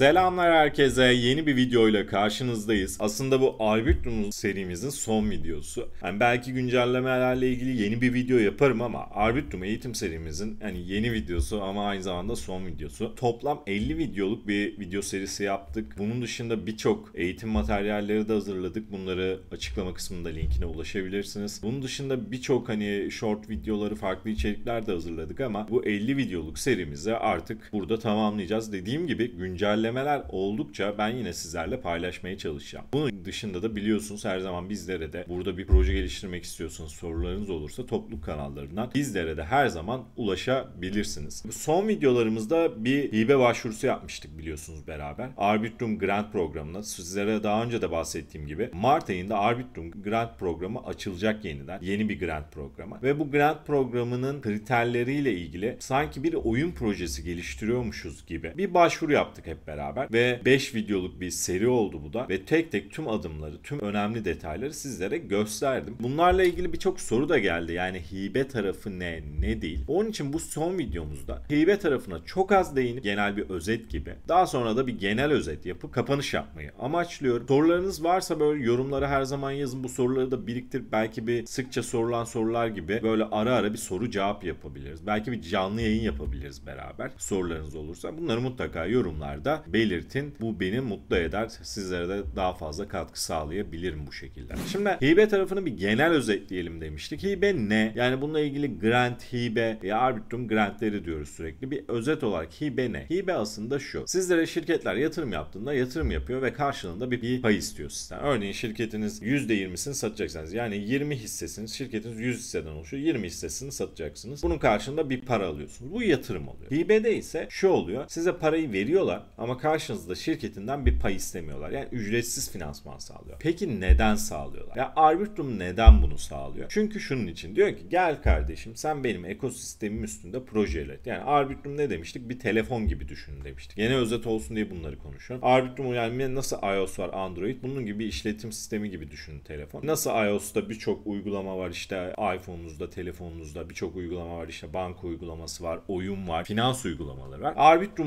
Selamlar herkese. Yeni bir videoyla karşınızdayız. Aslında bu Arbitrum serimizin son videosu. Yani belki güncellemelerle ilgili yeni bir video yaparım ama Arbitrum eğitim serimizin yani yeni videosu ama aynı zamanda son videosu. Toplam 50 videoluk bir video serisi yaptık. Bunun dışında birçok eğitim materyalleri de hazırladık. Bunları açıklama kısmında linkine ulaşabilirsiniz. Bunun dışında birçok hani short videoları, farklı içerikler de hazırladık ama bu 50 videoluk serimizi artık burada tamamlayacağız. Dediğim gibi güncelleme incelemeler oldukça ben yine sizlerle paylaşmaya çalışacağım. Bunun dışında da biliyorsunuz her zaman bizlere de burada bir proje geliştirmek istiyorsanız sorularınız olursa topluluk kanallarından bizlere de her zaman ulaşabilirsiniz. Son videolarımızda bir hibe başvurusu yapmıştık biliyorsunuz beraber. Arbitrum Grant programına sizlere daha önce de bahsettiğim gibi Mart ayında Arbitrum Grant programı açılacak yeniden. Yeni bir grant programı ve bu grant programının kriterleriyle ilgili sanki bir oyun projesi geliştiriyormuşuz gibi bir başvuru yaptık hep beraber beraber ve 5 videoluk bir seri oldu bu da ve tek tek tüm adımları, tüm önemli detayları sizlere gösterdim. Bunlarla ilgili birçok soru da geldi. Yani hibe tarafı ne, ne değil. Onun için bu son videomuzda hibe tarafına çok az değinip genel bir özet gibi. Daha sonra da bir genel özet yapıp kapanış yapmayı amaçlıyorum. Sorularınız varsa böyle yorumlara her zaman yazın. Bu soruları da biriktir belki bir sıkça sorulan sorular gibi böyle ara ara bir soru cevap yapabiliriz. Belki bir canlı yayın yapabiliriz beraber sorularınız olursa. Bunları mutlaka yorumlarda belirtin. Bu beni mutlu eder. Sizlere de daha fazla katkı sağlayabilirim bu şekilde. Şimdi hibe tarafını bir genel özetleyelim demiştik. Hibe ne? Yani bununla ilgili grant, hibe ya e, arbitrum grantleri diyoruz sürekli. Bir özet olarak hibe ne? Hibe aslında şu. Sizlere şirketler yatırım yaptığında yatırım yapıyor ve karşılığında bir, bir pay istiyor sizden. Örneğin şirketiniz %20'sini satacaksınız yani 20 hissesiniz şirketiniz 100 hisseden oluşuyor. 20 hissesini satacaksınız. Bunun karşılığında bir para alıyorsunuz. Bu yatırım oluyor. Hibede ise şu oluyor. Size parayı veriyorlar ama ama karşınızda şirketinden bir pay istemiyorlar. Yani ücretsiz finansman sağlıyor. Peki neden sağlıyorlar? Ya yani Arbitrum neden bunu sağlıyor? Çünkü şunun için diyor ki gel kardeşim sen benim ekosistemim üstünde proje üret. Yani Arbitrum ne demiştik? Bir telefon gibi düşün demiştik. Yine özet olsun diye bunları konuşuyorum. Arbitrum yani nasıl iOS var Android? Bunun gibi işletim sistemi gibi düşün telefon. Nasıl iOS'ta birçok uygulama var işte iPhone'unuzda, telefonunuzda birçok uygulama var işte banka uygulaması var, oyun var, finans uygulamaları var.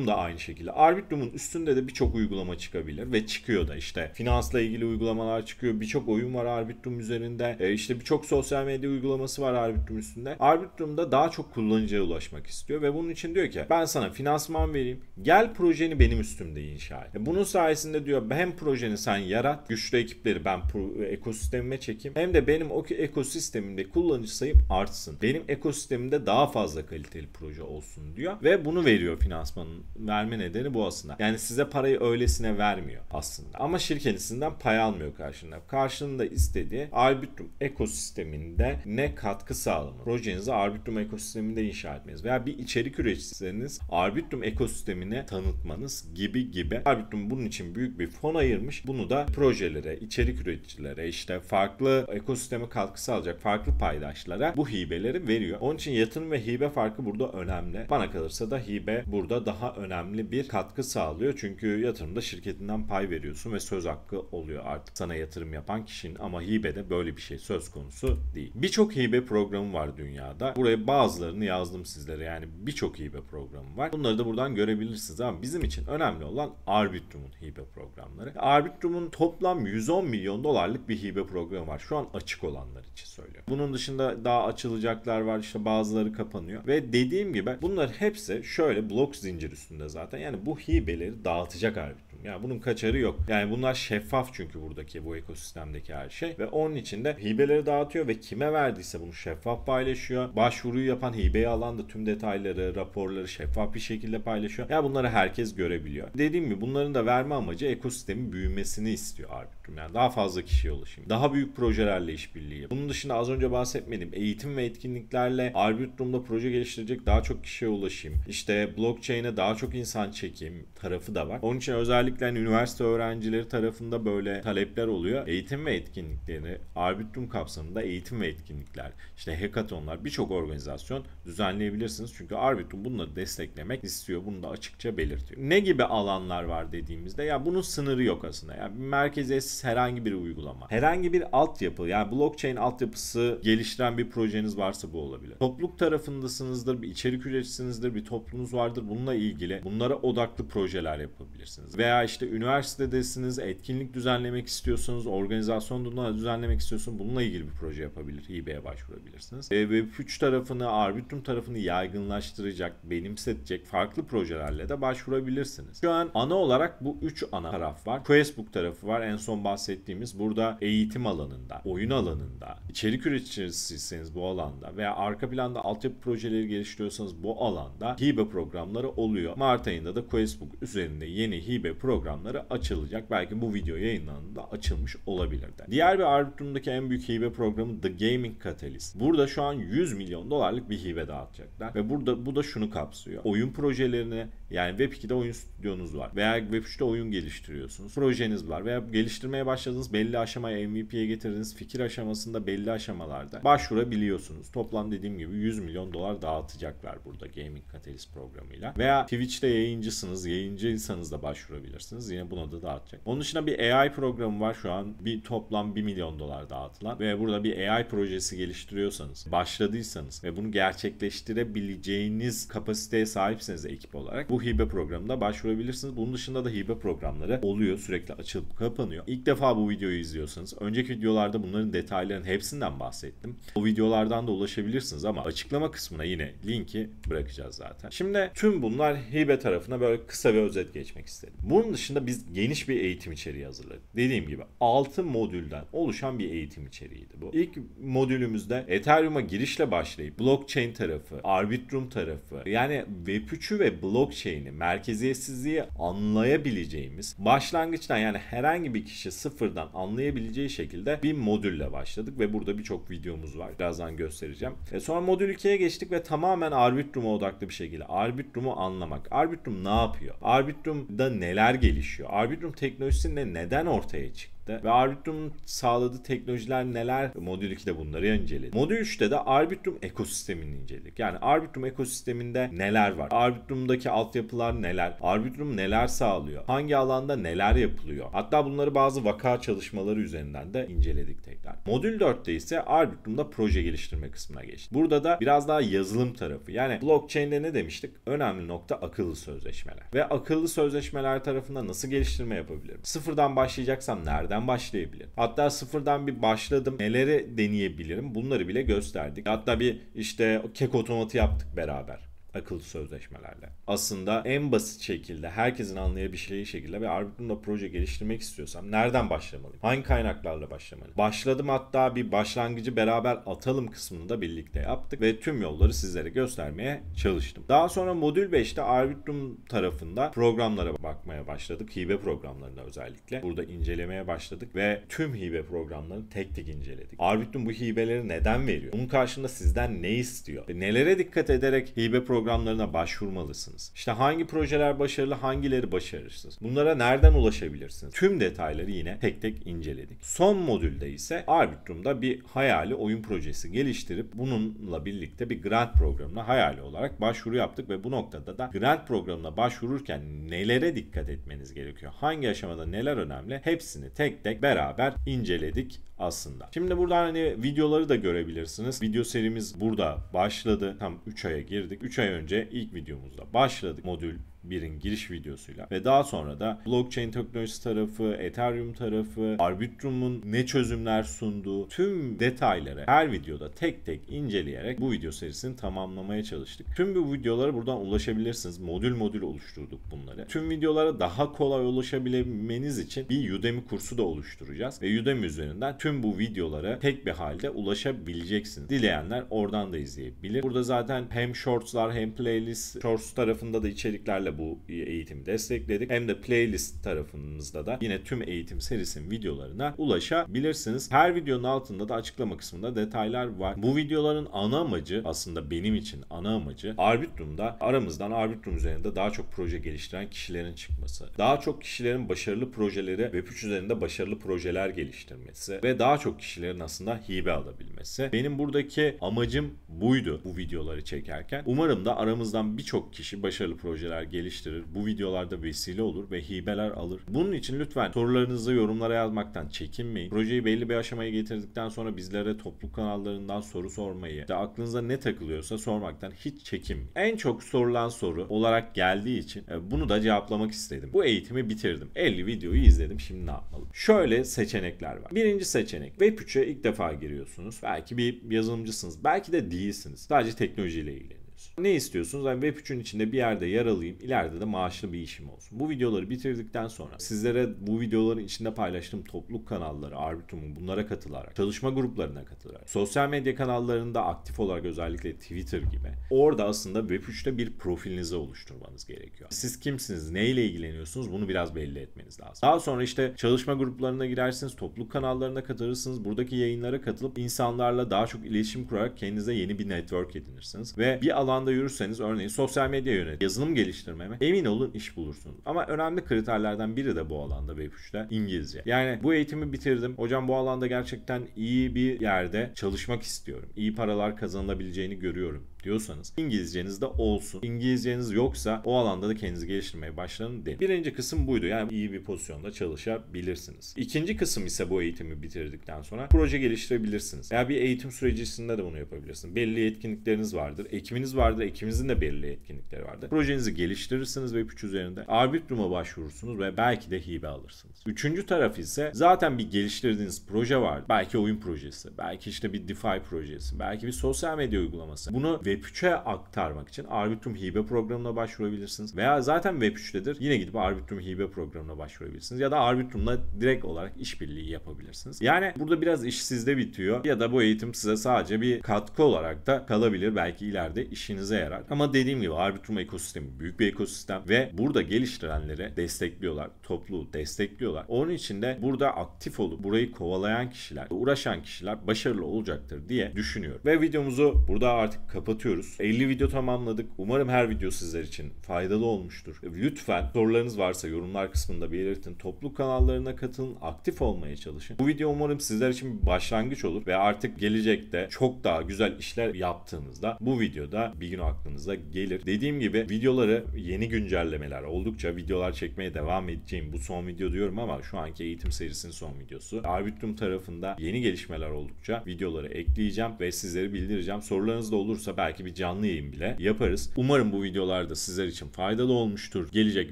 da aynı şekilde. Arbitrum'un üstünde de birçok uygulama çıkabilir ve çıkıyor da işte finansla ilgili uygulamalar çıkıyor. Birçok oyun var Arbitrum üzerinde. E işte birçok sosyal medya uygulaması var Arbitrum üstünde. Arbitrum'da daha çok kullanıcıya ulaşmak istiyor ve bunun için diyor ki ben sana finansman vereyim. Gel projeni benim üstümde inşa et. E, bunun sayesinde diyor hem projeni sen yarat, güçlü ekipleri ben ekosistemime çekeyim hem de benim o ekosistemimde kullanıcı sayım artsın. Benim ekosistemimde daha fazla kaliteli proje olsun diyor ve bunu veriyor finansmanın verme nedeni bu aslında. Yani size parayı öylesine vermiyor aslında. Ama şirket pay almıyor karşında. Karşında istediği Arbitrum ekosisteminde ne katkı sağlamak. Projenizi Arbitrum ekosisteminde inşa etmeniz veya bir içerik üreticisiniz Arbitrum ekosistemine tanıtmanız gibi gibi. Arbitrum bunun için büyük bir fon ayırmış. Bunu da projelere, içerik üreticilere, işte farklı ekosisteme katkı sağlayacak farklı paydaşlara bu hibeleri veriyor. Onun için yatırım ve hibe farkı burada önemli. Bana kalırsa da hibe burada daha önemli bir katkı sağlıyor sağlıyor. Çünkü yatırımda şirketinden pay veriyorsun ve söz hakkı oluyor artık sana yatırım yapan kişinin ama hibede böyle bir şey söz konusu değil. Birçok hibe programı var dünyada. Buraya bazılarını yazdım sizlere. Yani birçok hibe programı var. Bunları da buradan görebilirsiniz ama bizim için önemli olan Arbitrum'un hibe programları. Arbitrum'un toplam 110 milyon dolarlık bir hibe programı var. Şu an açık olanlar için söylüyorum. Bunun dışında daha açılacaklar var. İşte bazıları kapanıyor. Ve dediğim gibi bunlar hepsi şöyle blok zincir üstünde zaten. Yani bu hibeli verileri dağıtacak Arbitrum. Yani bunun kaçarı yok. Yani bunlar şeffaf çünkü buradaki bu ekosistemdeki her şey ve onun içinde hibeleri dağıtıyor ve kime verdiyse bunu şeffaf paylaşıyor. Başvuruyu yapan hibeyi alan da tüm detayları, raporları şeffaf bir şekilde paylaşıyor. yani bunları herkes görebiliyor. Dediğim gibi bunların da verme amacı ekosistemin büyümesini istiyor Arbitrum yaptım. Yani daha fazla kişiye ulaşayım. Daha büyük projelerle işbirliği Bunun dışında az önce bahsetmedim. Eğitim ve etkinliklerle Arbitrum'da proje geliştirecek daha çok kişiye ulaşayım. İşte blockchain'e daha çok insan çekeyim tarafı da var. Onun için özellikle hani üniversite öğrencileri tarafında böyle talepler oluyor. Eğitim ve etkinliklerini Arbitrum kapsamında eğitim ve etkinlikler, işte hackathonlar birçok organizasyon düzenleyebilirsiniz. Çünkü Arbitrum bunları desteklemek istiyor. Bunu da açıkça belirtiyor. Ne gibi alanlar var dediğimizde ya bunun sınırı yok aslında. Yani merkezi ücretsiz herhangi bir uygulama. Herhangi bir altyapı yani blockchain altyapısı geliştiren bir projeniz varsa bu olabilir. Topluluk tarafındasınızdır, bir içerik üreticisinizdir, bir toplumunuz vardır. Bununla ilgili bunlara odaklı projeler yapın yapabilirsiniz. Veya işte üniversitedesiniz, etkinlik düzenlemek istiyorsunuz, organizasyon düzenlemek istiyorsunuz. Bununla ilgili bir proje yapabilir, hibe başvurabilirsiniz. E, Web3 tarafını, Arbitrum tarafını yaygınlaştıracak, benimsetecek farklı projelerle de başvurabilirsiniz. Şu an ana olarak bu 3 ana taraf var. Facebook tarafı var. En son bahsettiğimiz burada eğitim alanında, oyun alanında, içerik üreticisiyseniz bu alanda veya arka planda altyapı projeleri geliştiriyorsanız bu alanda hibe programları oluyor. Mart ayında da Facebook üzerinde yeni yeni hibe programları açılacak. Belki bu video yayınlandığında açılmış olabilir Diğer bir Arbitrum'daki en büyük hibe programı The Gaming Catalyst. Burada şu an 100 milyon dolarlık bir hibe dağıtacaklar ve burada bu da şunu kapsıyor. Oyun projelerini yani Web2'de oyun stüdyonuz var veya Web3'te oyun geliştiriyorsunuz. Projeniz var veya geliştirmeye başladınız belli aşamaya MVP'ye getirdiniz. Fikir aşamasında belli aşamalarda başvurabiliyorsunuz. Toplam dediğim gibi 100 milyon dolar dağıtacaklar burada Gaming Catalyst programıyla. Veya Twitch'te yayıncısınız, yayıncıysanız da başvurabilirsiniz. Yine buna da dağıtacak. Onun dışında bir AI programı var şu an. Bir toplam 1 milyon dolar dağıtılan ve burada bir AI projesi geliştiriyorsanız, başladıysanız ve bunu gerçekleştirebileceğiniz kapasiteye sahipseniz ekip olarak bu hibe programına başvurabilirsiniz. Bunun dışında da hibe programları oluyor. Sürekli açılıp kapanıyor. İlk defa bu videoyu izliyorsanız önceki videolarda bunların detaylarının hepsinden bahsettim. O videolardan da ulaşabilirsiniz ama açıklama kısmına yine linki bırakacağız zaten. Şimdi tüm bunlar hibe tarafına böyle kısa bir özet geçmek istedim. Bunun dışında biz geniş bir eğitim içeriği hazırladık. Dediğim gibi 6 modülden oluşan bir eğitim içeriğiydi bu. İlk modülümüzde Ethereum'a girişle başlayıp blockchain tarafı, Arbitrum tarafı yani Web3'ü ve blockchain olabileceğini, merkeziyetsizliği anlayabileceğimiz, başlangıçtan yani herhangi bir kişi sıfırdan anlayabileceği şekilde bir modülle başladık ve burada birçok videomuz var. Birazdan göstereceğim. E sonra modül 2'ye geçtik ve tamamen Arbitrum'a odaklı bir şekilde Arbitrum'u anlamak. Arbitrum ne yapıyor? Arbitrum'da neler gelişiyor? Arbitrum teknolojisinde neden ortaya çıktı? birlikte ve Arbitrum'un sağladığı teknolojiler neler? Modül 2'de bunları inceledik. Modül 3'te de Arbitrum ekosistemini inceledik. Yani Arbitrum ekosisteminde neler var? Arbitrum'daki altyapılar neler? Arbitrum neler sağlıyor? Hangi alanda neler yapılıyor? Hatta bunları bazı vaka çalışmaları üzerinden de inceledik tekrar. Modül 4'te ise Arbitrum'da proje geliştirme kısmına geçtik. Burada da biraz daha yazılım tarafı. Yani blockchain'de ne demiştik? Önemli nokta akıllı sözleşmeler. Ve akıllı sözleşmeler tarafında nasıl geliştirme yapabilirim? Sıfırdan başlayacaksam nereden yerden başlayabilirim. Hatta sıfırdan bir başladım. Neleri deneyebilirim? Bunları bile gösterdik. Hatta bir işte kek otomatı yaptık beraber akıllı sözleşmelerle. Aslında en basit şekilde herkesin anlayabileceği şekilde ve Arbitrum'da proje geliştirmek istiyorsam nereden başlamalıyım? Hangi kaynaklarla başlamalıyım? Başladım hatta bir başlangıcı beraber atalım kısmını da birlikte yaptık ve tüm yolları sizlere göstermeye çalıştım. Daha sonra modül 5'te Arbitrum tarafında programlara bakmaya başladık. Hibe programlarına özellikle. Burada incelemeye başladık ve tüm hibe programlarını tek tek inceledik. Arbitrum bu hibeleri neden veriyor? Bunun karşında sizden ne istiyor? Nelere dikkat ederek hibe programı programlarına başvurmalısınız. İşte hangi projeler başarılı, hangileri başarısız. Bunlara nereden ulaşabilirsiniz? Tüm detayları yine tek tek inceledik. Son modülde ise Arbitrum'da bir hayali oyun projesi geliştirip bununla birlikte bir grant programına hayali olarak başvuru yaptık ve bu noktada da grant programına başvururken nelere dikkat etmeniz gerekiyor? Hangi aşamada neler önemli? Hepsini tek tek beraber inceledik aslında. Şimdi burada hani videoları da görebilirsiniz. Video serimiz burada başladı. Tam 3 aya girdik. 3 ay önce ilk videomuzda başladık. Modül birin giriş videosuyla ve daha sonra da blockchain teknolojisi tarafı, Ethereum tarafı, Arbitrum'un ne çözümler sunduğu tüm detayları her videoda tek tek inceleyerek bu video serisini tamamlamaya çalıştık. Tüm bu videolara buradan ulaşabilirsiniz. Modül modül oluşturduk bunları. Tüm videolara daha kolay ulaşabilmeniz için bir Udemy kursu da oluşturacağız ve Udemy üzerinden tüm bu videolara tek bir halde ulaşabileceksiniz. Dileyenler oradan da izleyebilir. Burada zaten hem shortslar hem playlist shorts tarafında da içeriklerle bu eğitimi destekledik. Hem de playlist tarafımızda da yine tüm eğitim serisinin videolarına ulaşabilirsiniz. Her videonun altında da açıklama kısmında detaylar var. Bu videoların ana amacı aslında benim için ana amacı Arbitrum'da aramızdan Arbitrum üzerinde daha çok proje geliştiren kişilerin çıkması. Daha çok kişilerin başarılı projeleri Web3 üzerinde başarılı projeler geliştirmesi ve daha çok kişilerin aslında hibe alabilmesi. Benim buradaki amacım buydu bu videoları çekerken. Umarım da aramızdan birçok kişi başarılı projeler geliştirecek geliştirir. Bu videolarda vesile olur ve hibeler alır. Bunun için lütfen sorularınızı yorumlara yazmaktan çekinmeyin. Projeyi belli bir aşamaya getirdikten sonra bizlere toplu kanallarından soru sormayı, işte aklınıza ne takılıyorsa sormaktan hiç çekinmeyin. En çok sorulan soru olarak geldiği için e, bunu da cevaplamak istedim. Bu eğitimi bitirdim. 50 videoyu izledim. Şimdi ne yapmalım? Şöyle seçenekler var. Birinci seçenek. Web3'e ilk defa giriyorsunuz. Belki bir yazılımcısınız. Belki de değilsiniz. Sadece teknolojiyle ilgili yapıyorsun. Ne istiyorsunuz? Yani Web3'ün içinde bir yerde yer alayım. ileride de maaşlı bir işim olsun. Bu videoları bitirdikten sonra sizlere bu videoların içinde paylaştığım topluluk kanalları, Arbitrum'un bunlara katılarak, çalışma gruplarına katılarak, sosyal medya kanallarında aktif olarak özellikle Twitter gibi. Orada aslında Web3'te bir profilinizi oluşturmanız gerekiyor. Siz kimsiniz, neyle ilgileniyorsunuz bunu biraz belli etmeniz lazım. Daha sonra işte çalışma gruplarına girersiniz, topluluk kanallarına katılırsınız. Buradaki yayınlara katılıp insanlarla daha çok iletişim kurarak kendinize yeni bir network edinirsiniz. Ve bir alan alanda yürürseniz örneğin sosyal medya yönetimi, yazılım geliştirmeme emin olun iş bulursunuz. Ama önemli kriterlerden biri de bu alanda Web3'te İngilizce. Yani bu eğitimi bitirdim. Hocam bu alanda gerçekten iyi bir yerde çalışmak istiyorum. İyi paralar kazanılabileceğini görüyorum diyorsanız İngilizceniz de olsun. İngilizceniz yoksa o alanda da kendinizi geliştirmeye başlayın derim. Birinci kısım buydu. Yani iyi bir pozisyonda çalışabilirsiniz. İkinci kısım ise bu eğitimi bitirdikten sonra proje geliştirebilirsiniz. Veya bir eğitim sürecinde de bunu yapabilirsiniz. Belli yetkinlikleriniz vardır. Ekibiniz vardır. Ekibinizin de belli yetkinlikleri vardır. Projenizi geliştirirsiniz ve 3 üzerinde arbitruma başvurursunuz ve belki de hibe alırsınız. Üçüncü taraf ise zaten bir geliştirdiğiniz proje var. Belki oyun projesi, belki işte bir DeFi projesi, belki bir sosyal medya uygulaması. Bunu Web3'e aktarmak için Arbitrum hibe programına başvurabilirsiniz. Veya zaten Web3'tedir. Yine gidip Arbitrum hibe programına başvurabilirsiniz. Ya da Arbitrum'la direkt olarak işbirliği yapabilirsiniz. Yani burada biraz iş sizde bitiyor. Ya da bu eğitim size sadece bir katkı olarak da kalabilir. Belki ileride işinize yarar. Ama dediğim gibi Arbitrum ekosistemi büyük bir ekosistem ve burada geliştirenleri destekliyorlar. Toplu destekliyorlar. Onun için de burada aktif olup burayı kovalayan kişiler, uğraşan kişiler başarılı olacaktır diye düşünüyorum. Ve videomuzu burada artık kapatıyorum anlatıyoruz. 50 video tamamladık. Umarım her video sizler için faydalı olmuştur. Lütfen sorularınız varsa yorumlar kısmında belirtin. Toplu kanallarına katılın. Aktif olmaya çalışın. Bu video umarım sizler için bir başlangıç olur ve artık gelecekte çok daha güzel işler yaptığınızda bu videoda bir gün aklınıza gelir. Dediğim gibi videoları yeni güncellemeler oldukça videolar çekmeye devam edeceğim. Bu son video diyorum ama şu anki eğitim serisinin son videosu. Arbitrum tarafında yeni gelişmeler oldukça videoları ekleyeceğim ve sizleri bildireceğim. Sorularınız da olursa belki belki bir canlı yayın bile yaparız. Umarım bu videolarda sizler için faydalı olmuştur. Gelecek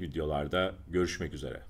videolarda görüşmek üzere.